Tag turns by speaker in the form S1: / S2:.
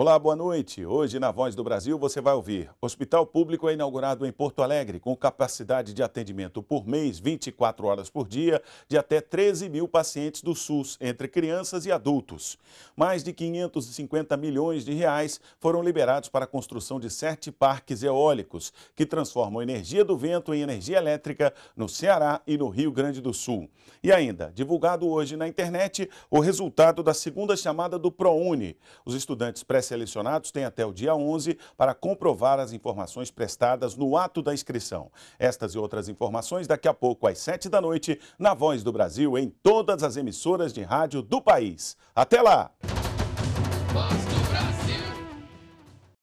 S1: Olá, boa noite. Hoje, na Voz do Brasil, você vai ouvir. Hospital Público é inaugurado em Porto Alegre, com capacidade de atendimento por mês, 24 horas por dia, de até 13 mil pacientes do SUS, entre crianças e adultos. Mais de 550 milhões de reais foram liberados para a construção de sete parques eólicos, que transformam a energia do vento em energia elétrica no Ceará e no Rio Grande do Sul. E ainda, divulgado hoje na internet, o resultado da segunda chamada do ProUni. Os estudantes pressionam selecionados têm até o dia 11 para comprovar as informações prestadas no ato da inscrição. Estas e outras informações daqui a pouco às 7 da noite na Voz do Brasil em todas as emissoras de rádio do país. Até lá! Nossa.